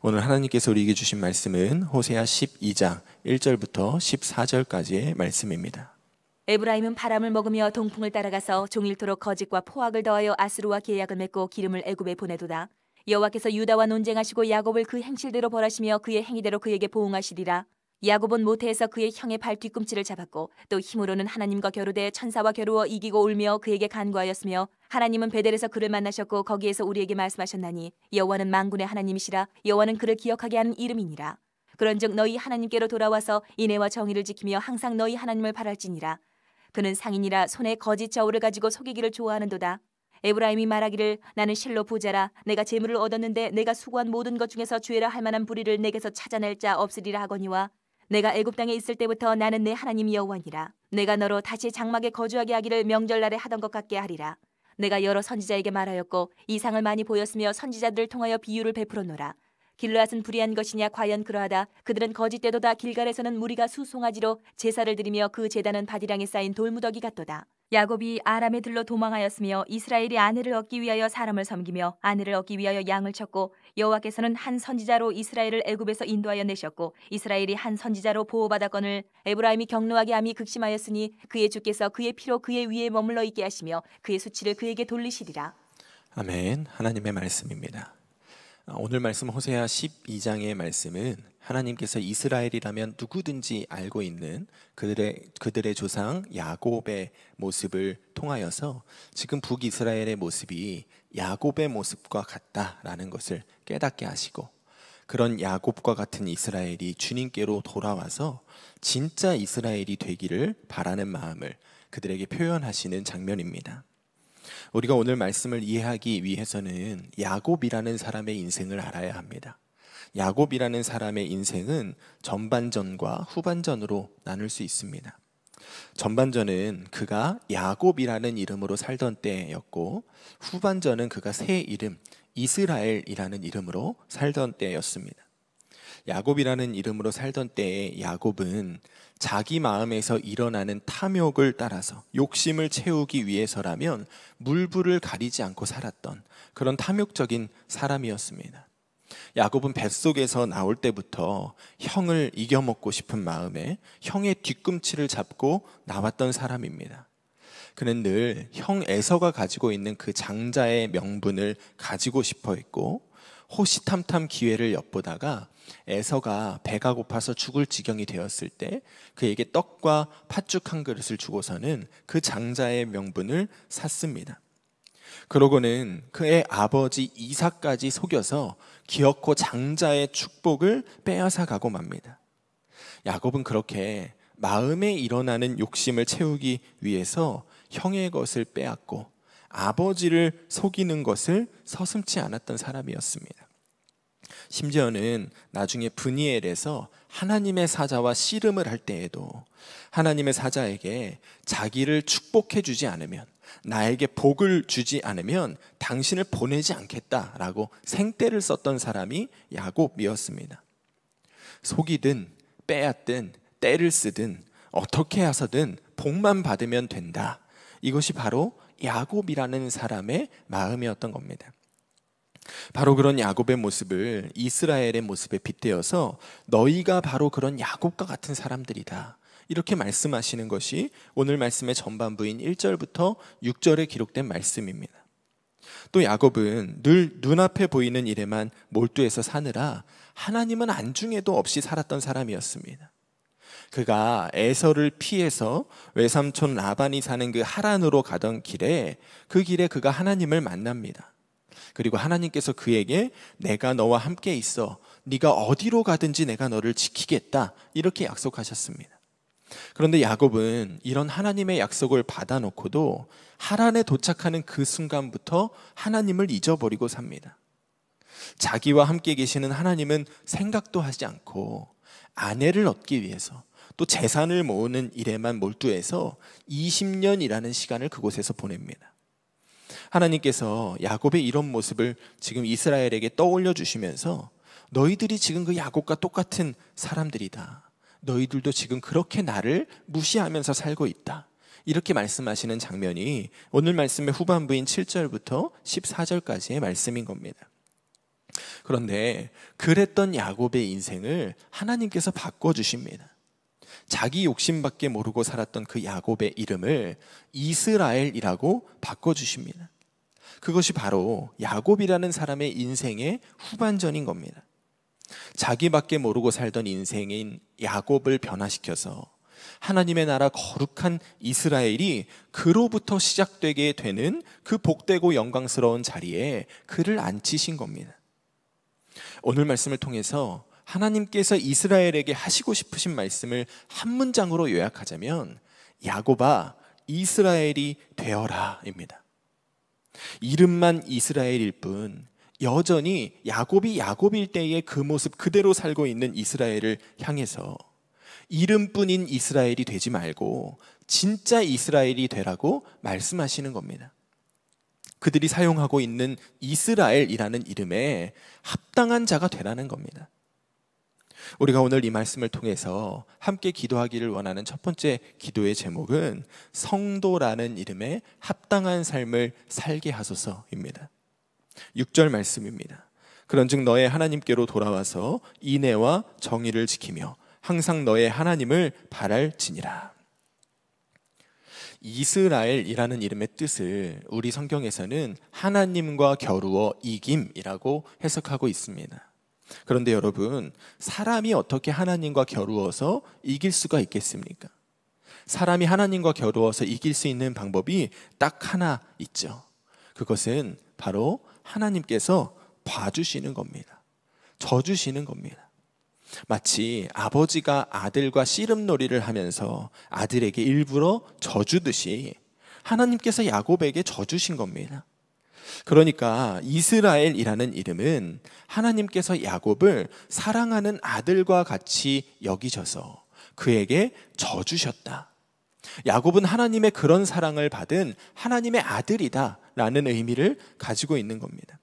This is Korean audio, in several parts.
오늘 하나님께서 우리에게 주신 말씀은 호세아 12장 1절부터 14절까지의 말씀입니다. 에브라임은 바람을 먹으며 동풍을 따라가서 종일토록 거짓과 포악을 더하여 아스루와 계약을 맺고 기름을 애굽에 보내도다. 여호와께서 유다와 논쟁하시고 야곱을 그 행실대로 벌하시며 그의 행위대로 그에게 보응하시리라. 야곱은 모태에서 그의 형의 발 뒤꿈치를 잡았고 또 힘으로는 하나님과 겨루되 천사와 겨루어 이기고 울며 그에게 간구하였으며 하나님은 베델에서 그를 만나셨고 거기에서 우리에게 말씀하셨나니 여호와는 망군의 하나님이시라 여호와는 그를 기억하게 하는 이름이니라 그런즉 너희 하나님께로 돌아와서 인애와 정의를 지키며 항상 너희 하나님을 바랄지니라 그는 상인이라 손에 거짓 저울을 가지고 속이기를 좋아하는도다 에브라임이 말하기를 나는 실로 부자라 내가 재물을 얻었는데 내가 수고한 모든 것 중에서 주 죄라 할 만한 부리를 내게서 찾아낼 자 없으리라 하거니와 내가 애굽 땅에 있을 때부터 나는 내 하나님 여호와니라. 내가 너로 다시 장막에 거주하게 하기를 명절날에 하던 것 같게 하리라. 내가 여러 선지자에게 말하였고 이상을 많이 보였으며 선지자들을 통하여 비유를 베풀었노라. 길르앗은 불의한 것이냐 과연 그러하다. 그들은 거짓되도다 길갈에서는 무리가 수송아지로 제사를 드리며 그 제단은 바디랑에 쌓인 돌무더기 같도다. 야곱이 아람에 들러 도망하였으며 이스라엘이 아내를 얻기 위하여 사람을 섬기며 아내를 얻기 위하여 양을 쳤고 여호와께서는 한 선지자로 이스라엘을 애굽에서 인도하여 내셨고 이스라엘이 한 선지자로 보호받았건을 에브라임이 경노하게 함이 극심하였으니 그의 주께서 그의 피로 그의 위에 머물러 있게 하시며 그의 수치를 그에게 돌리시리라. 아멘. 하나님의 말씀입니다. 아, 오늘 말씀 호세아 12장의 말씀은 하나님께서 이스라엘이라면 누구든지 알고 있는 그들의 그들의 조상 야곱의 모습을 통하여서 지금 북이스라엘의 모습이 야곱의 모습과 같다라는 것을 깨닫게 하시고 그런 야곱과 같은 이스라엘이 주님께로 돌아와서 진짜 이스라엘이 되기를 바라는 마음을 그들에게 표현하시는 장면입니다. 우리가 오늘 말씀을 이해하기 위해서는 야곱이라는 사람의 인생을 알아야 합니다. 야곱이라는 사람의 인생은 전반전과 후반전으로 나눌 수 있습니다. 전반전은 그가 야곱이라는 이름으로 살던 때였고 후반전은 그가 새 이름 이스라엘이라는 이름으로 살던 때였습니다. 야곱이라는 이름으로 살던 때에 야곱은 자기 마음에서 일어나는 탐욕을 따라서 욕심을 채우기 위해서라면 물불을 가리지 않고 살았던 그런 탐욕적인 사람이었습니다. 야곱은 뱃속에서 나올 때부터 형을 이겨먹고 싶은 마음에 형의 뒤꿈치를 잡고 나왔던 사람입니다. 그는 늘 형 에서가 가지고 있는 그 장자의 명분을 가지고 싶어 했고 호시탐탐 기회를 엿보다가 에서가 배가 고파서 죽을 지경이 되었을 때 그에게 떡과 팥죽 한 그릇을 주고서는 그 장자의 명분을 샀습니다. 그러고는 그의 아버지 이삭까지 속여서 기어코 장자의 축복을 빼앗아 가고 맙니다. 야곱은 그렇게 마음에 일어나는 욕심을 채우기 위해서 형의 것을 빼앗고 아버지를 속이는 것을 서슴지 않았던 사람이었습니다. 심지어는 나중에 분이엘에서 하나님의 사자와 씨름을 할 때에도 하나님의 사자에게 자기를 축복해 주지 않으면 나에게 복을 주지 않으면 당신을 보내지 않겠다라고 생떼를 썼던 사람이 야곱이었습니다. 속이든 빼앗든 때를 쓰든 어떻게 해서든 복만 받으면 된다. 이것이 바로 야곱이라는 사람의 마음이었던 겁니다. 바로 그런 야곱의 모습을 이스라엘의 모습에 빗대어서 너희가 바로 그런 야곱과 같은 사람들이다. 이렇게 말씀하시는 것이 오늘 말씀의 전반부인 1절부터 6절에 기록된 말씀입니다. 또 야곱은 늘 눈앞에 보이는 일에만 몰두해서 사느라 하나님은 안중에도 없이 살았던 사람이었습니다. 그가 에서를 피해서 외삼촌 라반이 사는 그 하란으로 가던 길에 그 길에 그가 하나님을 만납니다. 그리고 하나님께서 그에게 내가 너와 함께 있어 네가 어디로 가든지 내가 너를 지키겠다 이렇게 약속하셨습니다. 그런데 야곱은 이런 하나님의 약속을 받아놓고도 하란에 도착하는 그 순간부터 하나님을 잊어버리고 삽니다. 자기와 함께 계시는 하나님은 생각도 하지 않고 아내를 얻기 위해서 또 재산을 모으는 일에만 몰두해서 20년이라는 시간을 그곳에서 보냅니다. 하나님께서 야곱의 이런 모습을 지금 이스라엘에게 떠올려 주시면서 너희들이 지금 그 야곱과 똑같은 사람들이다. 너희들도 지금 그렇게 나를 무시하면서 살고 있다. 이렇게 말씀하시는 장면이 오늘 말씀의 후반부인 7절부터 14절까지의 말씀인 겁니다. 그런데 그랬던 야곱의 인생을 하나님께서 바꿔주십니다. 자기 욕심밖에 모르고 살았던 그 야곱의 이름을 이스라엘이라고 바꿔주십니다. 그것이 바로 야곱이라는 사람의 인생의 후반전인 겁니다. 자기밖에 모르고 살던 인생인 야곱을 변화시켜서 하나님의 나라 거룩한 이스라엘이 그로부터 시작되게 되는 그 복되고 영광스러운 자리에 그를 앉히신 겁니다. 오늘 말씀을 통해서 하나님께서 이스라엘에게 하시고 싶으신 말씀을 한 문장으로 요약하자면 야곱아 이스라엘이 되어라입니다. 이름만 이스라엘일 뿐 여전히 야곱이 야곱일 때의 그 모습 그대로 살고 있는 이스라엘을 향해서 이름뿐인 이스라엘이 되지 말고 진짜 이스라엘이 되라고 말씀하시는 겁니다. 그들이 사용하고 있는 이스라엘이라는 이름에 합당한 자가 되라는 겁니다. 우리가 오늘 이 말씀을 통해서 함께 기도하기를 원하는 첫 번째 기도의 제목은 성도라는 이름의 합당한 삶을 살게 하소서입니다. 6절 말씀입니다. 그런즉 너의 하나님께로 돌아와서 인애와 정의를 지키며 항상 너의 하나님을 바랄지니라. 이스라엘이라는 이름의 뜻을 우리 성경에서는 하나님과 겨루어 이김이라고 해석하고 있습니다. 그런데 여러분, 사람이 어떻게 하나님과 겨루어서 이길 수가 있겠습니까? 사람이 하나님과 겨루어서 이길 수 있는 방법이 딱 하나 있죠. 그것은 바로 하나님께서 봐주시는 겁니다. 져주시는 겁니다. 마치 아버지가 아들과 씨름놀이를 하면서 아들에게 일부러 져주듯이 하나님께서 야곱에게 져주신 겁니다. 그러니까 이스라엘이라는 이름은 하나님께서 야곱을 사랑하는 아들과 같이 여기셔서 그에게 져주셨다. 야곱은 하나님의 그런 사랑을 받은 하나님의 아들이다. 라는 의미를 가지고 있는 겁니다.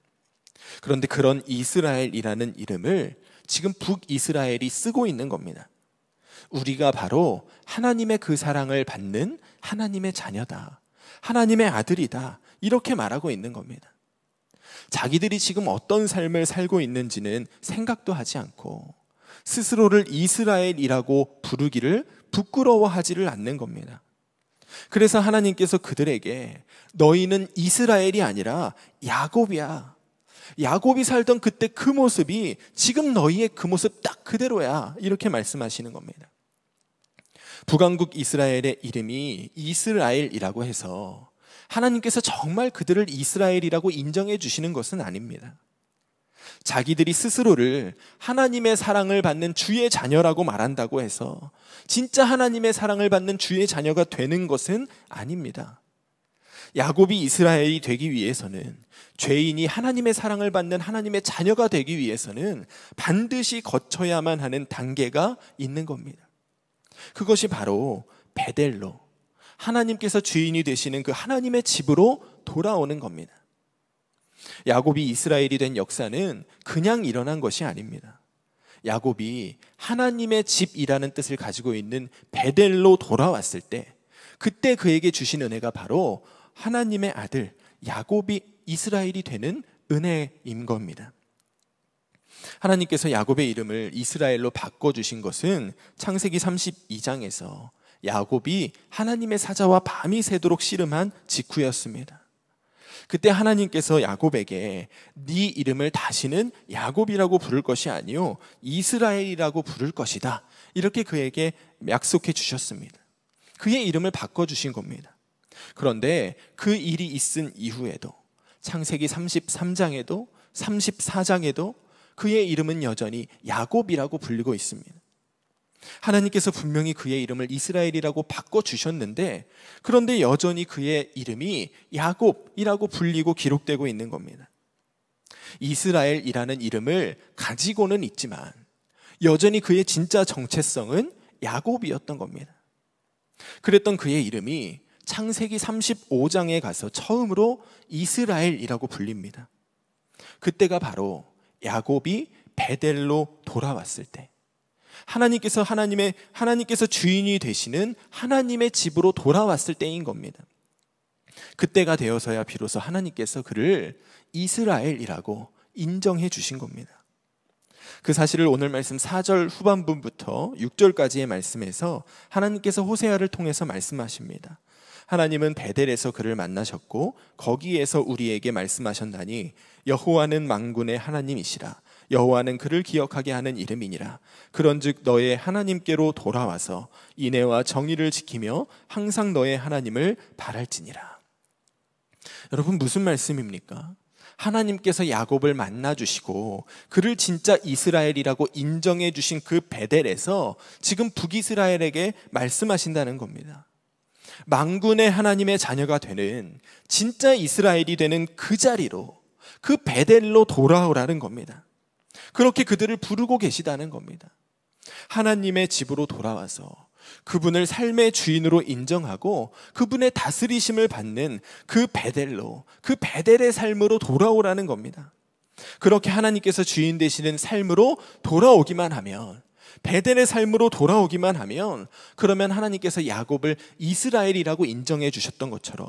그런데 그런 이스라엘이라는 이름을 지금 북이스라엘이 쓰고 있는 겁니다. 우리가 바로 하나님의 그 사랑을 받는 하나님의 자녀다. 하나님의 아들이다. 이렇게 말하고 있는 겁니다. 자기들이 지금 어떤 삶을 살고 있는지는 생각도 하지 않고 스스로를 이스라엘이라고 부르기를 부끄러워하지를 않는 겁니다. 그래서 하나님께서 그들에게 너희는 이스라엘이 아니라 야곱이야. 야곱이 살던 그때 그 모습이 지금 너희의 그 모습 딱 그대로야. 이렇게 말씀하시는 겁니다. 북왕국 이스라엘의 이름이 이스라엘이라고 해서 하나님께서 정말 그들을 이스라엘이라고 인정해 주시는 것은 아닙니다. 자기들이 스스로를 하나님의 사랑을 받는 주의 자녀라고 말한다고 해서 진짜 하나님의 사랑을 받는 주의 자녀가 되는 것은 아닙니다. 야곱이 이스라엘이 되기 위해서는 죄인이 하나님의 사랑을 받는 하나님의 자녀가 되기 위해서는 반드시 거쳐야만 하는 단계가 있는 겁니다. 그것이 바로 베델로 하나님께서 주인이 되시는 그 하나님의 집으로 돌아오는 겁니다. 야곱이 이스라엘이 된 역사는 그냥 일어난 것이 아닙니다. 야곱이 하나님의 집이라는 뜻을 가지고 있는 베델로 돌아왔을 때 그때 그에게 주신 은혜가 바로 하나님의 아들 야곱이 이스라엘이 되는 은혜인 겁니다. 하나님께서 야곱의 이름을 이스라엘로 바꿔 주신 것은 창세기 32장에서 야곱이 하나님의 사자와 밤이 새도록 씨름한 직후였습니다. 그때 하나님께서 야곱에게 네 이름을 다시는 야곱이라고 부를 것이 아니요 이스라엘이라고 부를 것이다. 이렇게 그에게 약속해 주셨습니다. 그의 이름을 바꿔 주신 겁니다. 그런데 그 일이 있은 이후에도 창세기 33장에도 34장에도 그의 이름은 여전히 야곱이라고 불리고 있습니다. 하나님께서 분명히 그의 이름을 이스라엘이라고 바꿔 주셨는데 그런데 여전히 그의 이름이 야곱이라고 불리고 기록되고 있는 겁니다. 이스라엘이라는 이름을 가지고는 있지만 여전히 그의 진짜 정체성은 야곱이었던 겁니다. 그랬던 그의 이름이 창세기 35장에 가서 처음으로 이스라엘이라고 불립니다. 그때가 바로 야곱이 베델로 돌아왔을 때 하나님께서 하나님의 하나님께서 주인이 되시는 하나님의 집으로 돌아왔을 때인 겁니다. 그때가 되어서야 비로소 하나님께서 그를 이스라엘이라고 인정해 주신 겁니다. 그 사실을 오늘 말씀 4절 후반부부터 6절까지의 말씀에서 하나님께서 호세아를 통해서 말씀하십니다. 하나님은 베델에서 그를 만나셨고 거기에서 우리에게 말씀하셨나니 여호와는 망군의 하나님이시라 여호와는 그를 기억하게 하는 이름이니라. 그런즉 너의 하나님께로 돌아와서 인애와 정의를 지키며 항상 너의 하나님을 바랄지니라. 여러분 무슨 말씀입니까? 하나님께서 야곱을 만나 주시고 그를 진짜 이스라엘이라고 인정해 주신 그 베델에서 지금 북이스라엘에게 말씀하신다는 겁니다. 망군의 하나님의 자녀가 되는 진짜 이스라엘이 되는 그 자리로 그 베델로 돌아오라는 겁니다. 그렇게 그들을 부르고 계시다는 겁니다. 하나님의 집으로 돌아와서 그분을 삶의 주인으로 인정하고 그분의 다스리심을 받는 그 베델로, 그 베델의 삶으로 돌아오라는 겁니다. 그렇게 하나님께서 주인 되시는 삶으로 돌아오기만 하면 베델의 삶으로 돌아오기만 하면 그러면 하나님께서 야곱을 이스라엘이라고 인정해 주셨던 것처럼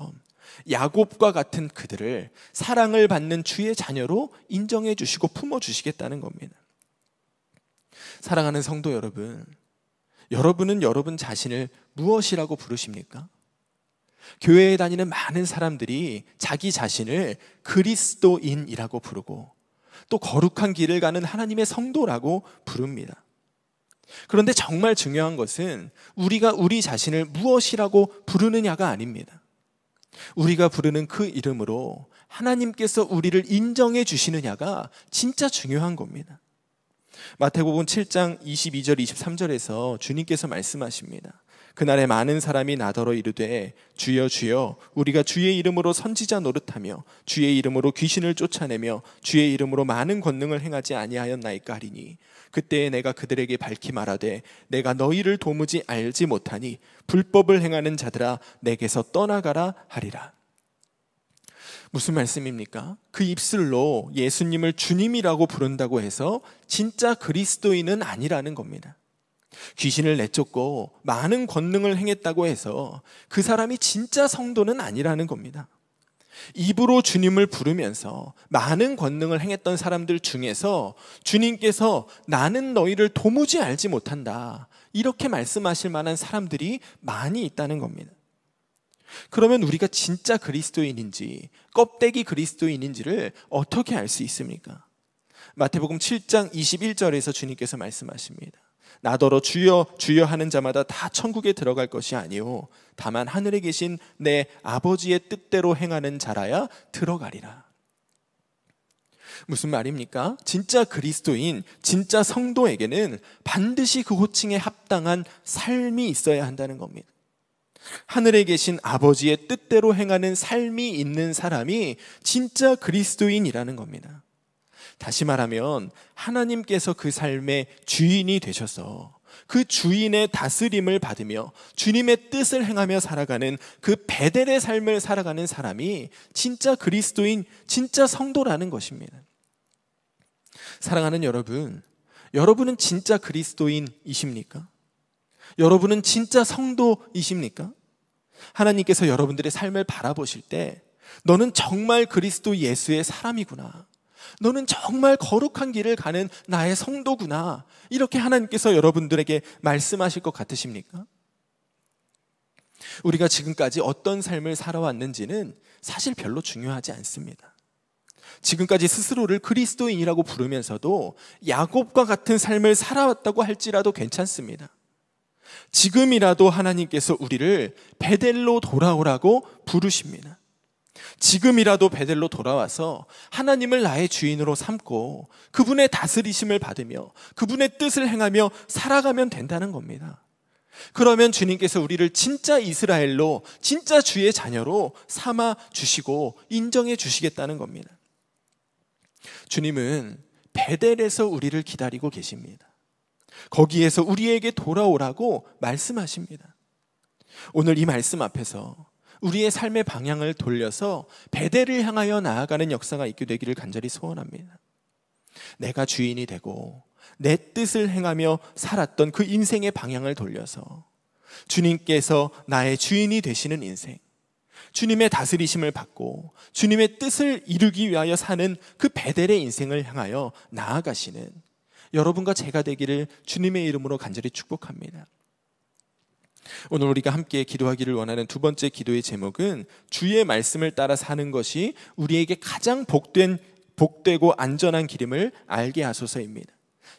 야곱과 같은 그들을 사랑을 받는 주의 자녀로 인정해 주시고 품어 주시겠다는 겁니다. 사랑하는 성도 여러분, 여러분은 여러분 자신을 무엇이라고 부르십니까? 교회에 다니는 많은 사람들이 자기 자신을 그리스도인이라고 부르고 또 거룩한 길을 가는 하나님의 성도라고 부릅니다. 그런데 정말 중요한 것은 우리가 우리 자신을 무엇이라고 부르느냐가 아닙니다. 우리가 부르는 그 이름으로 하나님께서 우리를 인정해 주시느냐가 진짜 중요한 겁니다. 마태복음 7장 22절 23절에서 주님께서 말씀하십니다. 그날에 많은 사람이 나더러 이르되 주여 주여 우리가 주의 이름으로 선지자 노릇하며 주의 이름으로 귀신을 쫓아내며 주의 이름으로 많은 권능을 행하지 아니하였나이까 하리니 그때에 내가 그들에게 밝히 말하되 내가 너희를 도무지 알지 못하니 불법을 행하는 자들아 내게서 떠나가라 하리라 무슨 말씀입니까? 그 입술로 예수님을 주님이라고 부른다고 해서 진짜 그리스도인은 아니라는 겁니다. 귀신을 내쫓고 많은 권능을 행했다고 해서 그 사람이 진짜 성도는 아니라는 겁니다. 입으로 주님을 부르면서 많은 권능을 행했던 사람들 중에서 주님께서 나는 너희를 도무지 알지 못한다. 이렇게 말씀하실 만한 사람들이 많이 있다는 겁니다. 그러면 우리가 진짜 그리스도인인지, 껍데기 그리스도인인지를 어떻게 알 수 있습니까? 마태복음 7장 21절에서 주님께서 말씀하십니다. 나더러 주여 주여 하는 자마다 다 천국에 들어갈 것이 아니오 다만 하늘에 계신 내 아버지의 뜻대로 행하는 자라야 들어가리라. 무슨 말입니까? 진짜 그리스도인, 진짜 성도에게는 반드시 그 호칭에 합당한 삶이 있어야 한다는 겁니다. 하늘에 계신 아버지의 뜻대로 행하는 삶이 있는 사람이 진짜 그리스도인이라는 겁니다. 다시 말하면 하나님께서 그 삶의 주인이 되셔서 그 주인의 다스림을 받으며 주님의 뜻을 행하며 살아가는 그 베델의 삶을 살아가는 사람이 진짜 그리스도인, 진짜 성도라는 것입니다. 사랑하는 여러분, 여러분은 진짜 그리스도인이십니까? 여러분은 진짜 성도이십니까? 하나님께서 여러분들의 삶을 바라보실 때 너는 정말 그리스도 예수의 사람이구나. 너는 정말 거룩한 길을 가는 나의 성도구나. 이렇게 하나님께서 여러분들에게 말씀하실 것 같으십니까? 우리가 지금까지 어떤 삶을 살아왔는지는 사실 별로 중요하지 않습니다. 지금까지 스스로를 그리스도인이라고 부르면서도 야곱과 같은 삶을 살아왔다고 할지라도 괜찮습니다. 지금이라도 하나님께서 우리를 베델로 돌아오라고 부르십니다. 지금이라도 베델로 돌아와서 하나님을 나의 주인으로 삼고 그분의 다스리심을 받으며 그분의 뜻을 행하며 살아가면 된다는 겁니다. 그러면 주님께서 우리를 진짜 이스라엘로, 진짜 주의 자녀로 삼아 주시고 인정해 주시겠다는 겁니다. 주님은 베델에서 우리를 기다리고 계십니다. 거기에서 우리에게 돌아오라고 말씀하십니다. 오늘 이 말씀 앞에서 우리의 삶의 방향을 돌려서 배대를 향하여 나아가는 역사가 있게 되기를 간절히 소원합니다. 내가 주인이 되고 내 뜻을 행하며 살았던 그 인생의 방향을 돌려서 주님께서 나의 주인이 되시는 인생, 주님의 다스리심을 받고 주님의 뜻을 이루기 위하여 사는 그 베델의 인생을 향하여 나아가시는 여러분과 제가 되기를 주님의 이름으로 간절히 축복합니다. 오늘 우리가 함께 기도하기를 원하는 두 번째 기도의 제목은 주의 말씀을 따라 사는 것이 우리에게 가장 복된 복되고 안전한 길임을 알게 하소서입니다.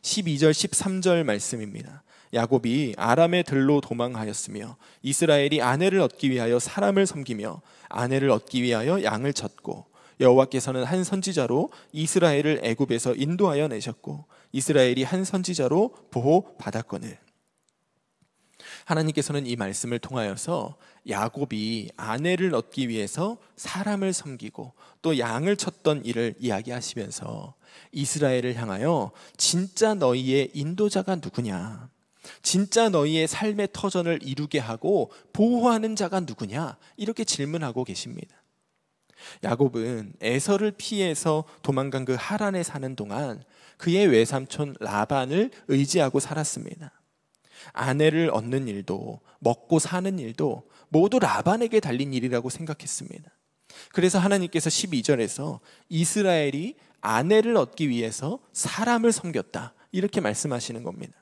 12절 13절 말씀입니다. 야곱이 아람의 들로 도망하였으며 이스라엘이 아내를 얻기 위하여 사람을 섬기며 아내를 얻기 위하여 양을 쳤고 여호와께서는 한 선지자로 이스라엘을 애굽에서 인도하여 내셨고 이스라엘이 한 선지자로 보호받았거늘 하나님께서는 이 말씀을 통하여서 야곱이 아내를 얻기 위해서 사람을 섬기고 또 양을 쳤던 일을 이야기하시면서 이스라엘을 향하여 진짜 너희의 인도자가 누구냐? 진짜 너희의 삶의 터전을 이루게 하고 보호하는 자가 누구냐? 이렇게 질문하고 계십니다. 야곱은 에서를 피해서 도망간 그 하란에 사는 동안 그의 외삼촌 라반을 의지하고 살았습니다. 아내를 얻는 일도 먹고 사는 일도 모두 라반에게 달린 일이라고 생각했습니다. 그래서 하나님께서 12절에서 이스라엘이 아내를 얻기 위해서 사람을 섬겼다. 이렇게 말씀하시는 겁니다.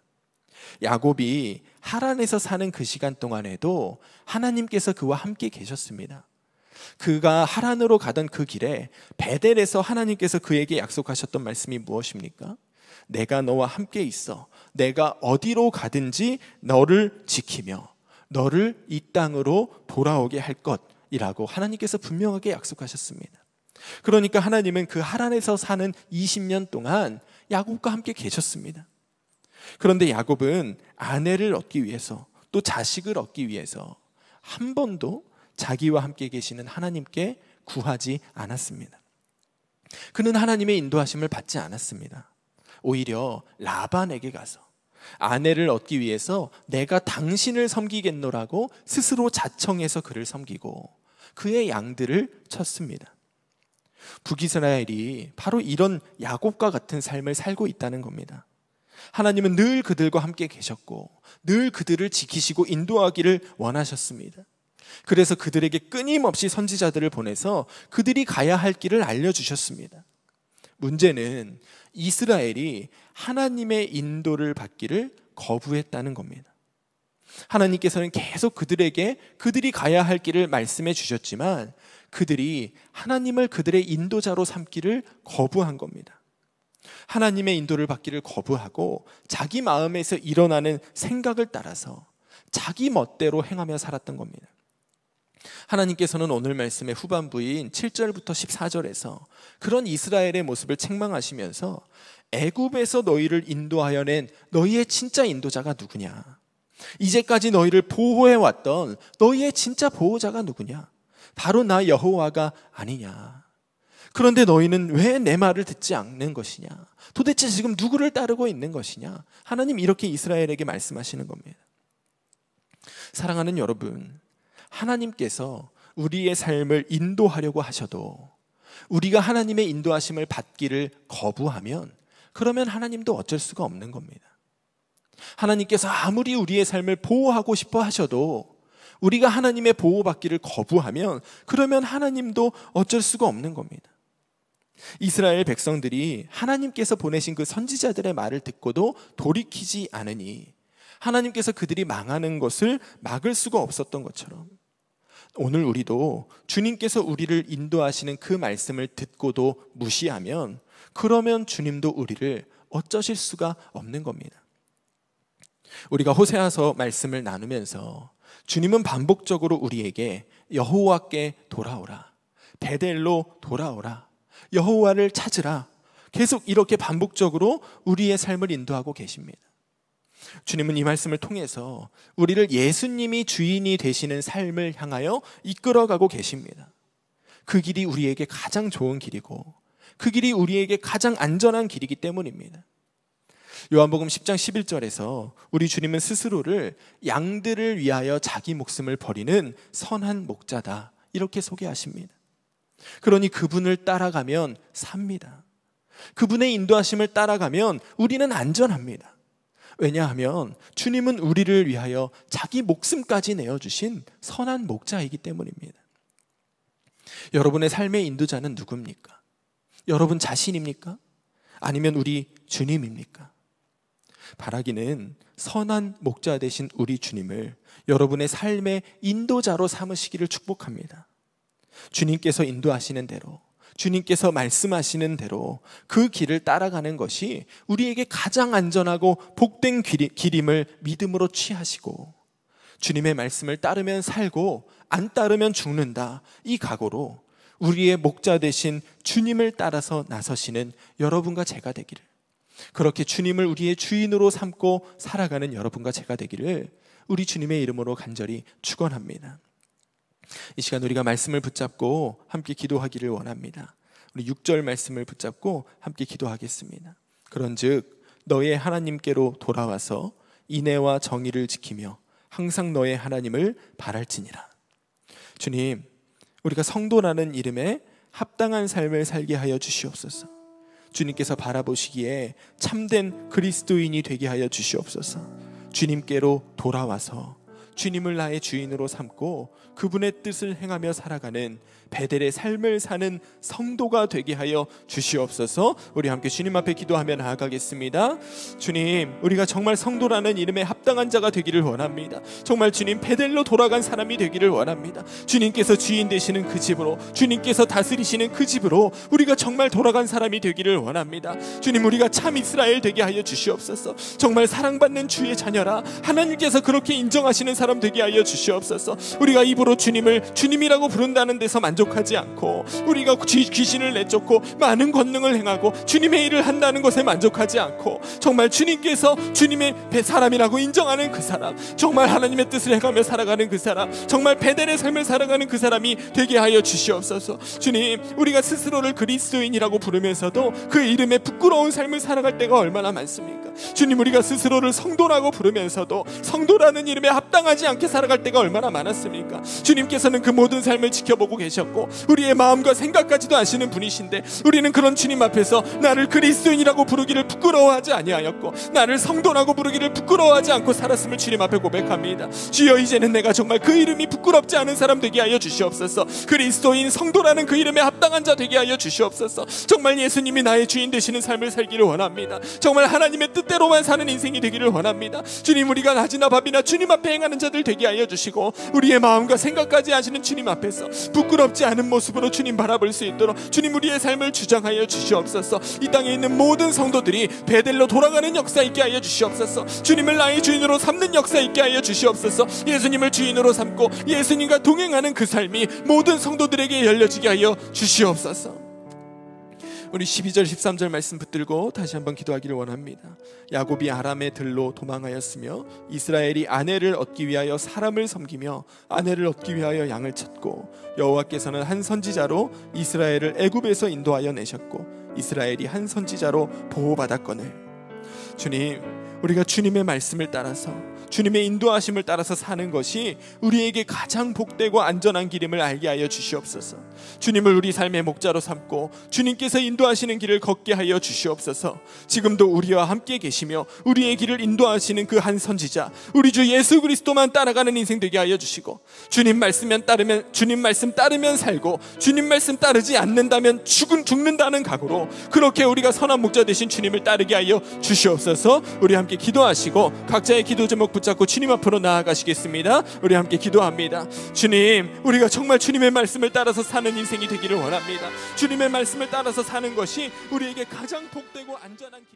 야곱이 하란에서 사는 그 시간 동안에도 하나님께서 그와 함께 계셨습니다. 그가 하란으로 가던 그 길에 베델에서 하나님께서 그에게 약속하셨던 말씀이 무엇입니까? 내가 너와 함께 있어. 내가 어디로 가든지 너를 지키며 너를 이 땅으로 돌아오게 할 것이라고 하나님께서 분명하게 약속하셨습니다. 그러니까 하나님은 그 하란에서 사는 20년 동안 야곱과 함께 계셨습니다. 그런데 야곱은 아내를 얻기 위해서 또 자식을 얻기 위해서 한 번도 자기와 함께 계시는 하나님께 구하지 않았습니다. 그는 하나님의 인도하심을 받지 않았습니다. 오히려 라반에게 가서 아내를 얻기 위해서 내가 당신을 섬기겠노라고 스스로 자청해서 그를 섬기고 그의 양들을 쳤습니다. 북이스라엘이 바로 이런 야곱과 같은 삶을 살고 있다는 겁니다. 하나님은 늘 그들과 함께 계셨고 늘 그들을 지키시고 인도하기를 원하셨습니다. 그래서 그들에게 끊임없이 선지자들을 보내서 그들이 가야 할 길을 알려주셨습니다. 문제는 이스라엘이 하나님의 인도를 받기를 거부했다는 겁니다. 하나님께서는 계속 그들에게 그들이 가야 할 길을 말씀해 주셨지만 그들이 하나님을 그들의 인도자로 삼기를 거부한 겁니다. 하나님의 인도를 받기를 거부하고 자기 마음에서 일어나는 생각을 따라서 자기 멋대로 행하며 살았던 겁니다. 하나님께서는 오늘 말씀의 후반부인 7절부터 14절에서 그런 이스라엘의 모습을 책망하시면서 애굽에서 너희를 인도하여 낸 너희의 진짜 인도자가 누구냐? 이제까지 너희를 보호해 왔던 너희의 진짜 보호자가 누구냐? 바로 나 여호와가 아니냐? 그런데 너희는 왜 내 말을 듣지 않는 것이냐? 도대체 지금 누구를 따르고 있는 것이냐? 하나님 이렇게 이스라엘에게 말씀하시는 겁니다. 사랑하는 여러분, 하나님께서 우리의 삶을 인도하려고 하셔도 우리가 하나님의 인도하심을 받기를 거부하면 그러면 하나님도 어쩔 수가 없는 겁니다. 하나님께서 아무리 우리의 삶을 보호하고 싶어 하셔도 우리가 하나님의 보호받기를 거부하면 그러면 하나님도 어쩔 수가 없는 겁니다. 이스라엘 백성들이 하나님께서 보내신 그 선지자들의 말을 듣고도 돌이키지 않으니 하나님께서 그들이 망하는 것을 막을 수가 없었던 것처럼 오늘 우리도 주님께서 우리를 인도하시는 그 말씀을 듣고도 무시하면 그러면 주님도 우리를 어쩌실 수가 없는 겁니다. 우리가 호세아서 말씀을 나누면서 주님은 반복적으로 우리에게 여호와께 돌아오라. 베델로 돌아오라. 여호와를 찾으라. 계속 이렇게 반복적으로 우리의 삶을 인도하고 계십니다. 주님은 이 말씀을 통해서 우리를 예수님이 주인이 되시는 삶을 향하여 이끌어가고 계십니다. 그 길이 우리에게 가장 좋은 길이고 그 길이 우리에게 가장 안전한 길이기 때문입니다. 요한복음 10장 11절에서 우리 주님은 스스로를 양들을 위하여 자기 목숨을 버리는 선한 목자다. 이렇게 소개하십니다. 그러니 그분을 따라가면 삽니다. 그분의 인도하심을 따라가면 우리는 안전합니다. 왜냐하면 주님은 우리를 위하여 자기 목숨까지 내어주신 선한 목자이기 때문입니다. 여러분의 삶의 인도자는 누굽니까? 여러분 자신입니까? 아니면 우리 주님입니까? 바라기는 선한 목자 되신 우리 주님을 여러분의 삶의 인도자로 삼으시기를 축복합니다. 주님께서 인도하시는 대로 주님께서 말씀하시는 대로 그 길을 따라가는 것이 우리에게 가장 안전하고 복된 길임을 믿음으로 취하시고 주님의 말씀을 따르면 살고 안 따르면 죽는다 이 각오로 우리의 목자 대신 주님을 따라서 나서시는 여러분과 제가 되기를 그렇게 주님을 우리의 주인으로 삼고 살아가는 여러분과 제가 되기를 우리 주님의 이름으로 간절히 축원합니다. 이 시간 우리가 말씀을 붙잡고 함께 기도하기를 원합니다. 우리 6절 말씀을 붙잡고 함께 기도하겠습니다. 그런즉 너의 하나님께로 돌아와서 인애와 정의를 지키며 항상 너의 하나님을 바랄지니라. 주님, 우리가 성도라는 이름에 합당한 삶을 살게 하여 주시옵소서. 주님께서 바라보시기에 참된 그리스도인이 되게 하여 주시옵소서. 주님께로 돌아와서 주님을 나의 주인으로 삼고 그분의 뜻을 행하며 살아가는 베델의 삶을 사는 성도가 되게 하여 주시옵소서. 우리 함께 주님 앞에 기도하며 나아가겠습니다. 주님, 우리가 정말 성도라는 이름에 합당한 자가 되기를 원합니다. 정말 주님 베델로 돌아간 사람이 되기를 원합니다. 주님께서 주인 되시는 그 집으로 주님께서 다스리시는 그 집으로 우리가 정말 돌아간 사람이 되기를 원합니다. 주님, 우리가 참 이스라엘 되게 하여 주시옵소서. 정말 사랑받는 주의 자녀라 하나님께서 그렇게 인정하시는 사람 사람 되게 하여 주시옵소서. 우리가 입으로 주님을 주님이라고 부른다는 데서 만족하지 않고 우리가 귀신을 내쫓고 많은 권능을 행하고 주님의 일을 한다는 것에 만족하지 않고 정말 주님께서 주님의 사람이라고 인정하는 그 사람 정말 하나님의 뜻을 행하며 살아가는 그 사람 정말 배달의 삶을 살아가는 그 사람이 되게 하여 주시옵소서. 주님, 우리가 스스로를 그리스도인이라고 부르면서도 그 이름에 부끄러운 삶을 살아갈 때가 얼마나 많습니까? 주님, 우리가 스스로를 성도라고 부르면서도 성도라는 이름에 합당한 하지 않게 살아갈 때가 얼마나 많았습니까? 주님께서는 그 모든 삶을 지켜보고 계셨고 우리의 마음과 생각까지도 아시는 분이신데 우리는 그런 주님 앞에서 나를 그리스도인이라고 부르기를 부끄러워하지 아니하였고 나를 성도라고 부르기를 부끄러워하지 않고 살았음을 주님 앞에 고백합니다. 주여 이제는 내가 정말 그 이름이 부끄럽지 않은 사람 되게 하여 주시옵소서. 그리스도인 성도라는 그 이름에 합당한 자 되게 하여 주시옵소서. 정말 예수님이 나의 주인 되시는 삶을 살기를 원합니다. 정말 하나님의 뜻대로만 사는 인생이 되기를 원합니다. 주님 우리가 낮이나 밥이나 주님 앞에 행하는 자 자들 되게 하여 주시고 우리의 마음과 생각까지 아시는 주님 앞에서 부끄럽지 않은 모습으로 주님 바라볼 수 있도록 주님 우리의 삶을 주장하여 주시옵소서 이 땅에 있는 모든 성도들이 베델로 돌아가는 역사 있게 하여 주시옵소서 주님을 나의 주인으로 삼는 역사 있게 하여 주시옵소서 예수님을 주인으로 삼고 예수님과 동행하는 그 삶이 모든 성도들에게 열려지게 하여 주시옵소서 우리 12절 13절 말씀 붙들고 다시 한번 기도하기를 원합니다. 야곱이 아람의 들로 도망하였으며 이스라엘이 아내를 얻기 위하여 사람을 섬기며 아내를 얻기 위하여 양을 찾고 여호와께서는 한 선지자로 이스라엘을 애굽에서 인도하여 내셨고 이스라엘이 한 선지자로 보호받았거늘 주님 우리가 주님의 말씀을 따라서 주님의 인도하심을 따라서 사는 것이 우리에게 가장 복되고 안전한 길임을 알게 하여 주시옵소서. 주님을 우리 삶의 목자로 삼고 주님께서 인도하시는 길을 걷게 하여 주시옵소서. 지금도 우리와 함께 계시며 우리의 길을 인도하시는 그 한 선지자 우리 주 예수 그리스도만 따라가는 인생 되게 하여 주시고 주님 말씀면 따르면 주님 말씀 따르면 살고 주님 말씀 따르지 않는다면 죽은 죽는다는 각오로 그렇게 우리가 선한 목자 되신 주님을 따르게 하여 주시옵소서. 우리 함께 기도하시고 각자의 기도 제목 붙잡고 주님 앞으로 나아가시겠습니다. 우리 함께 기도합니다. 주님, 우리가 정말 주님의 말씀을 따라서 사는 인생이 되기를 원합니다. 주님의 말씀을 따라서 사는 것이 우리에게 가장 복되고 안전한 길. 입니다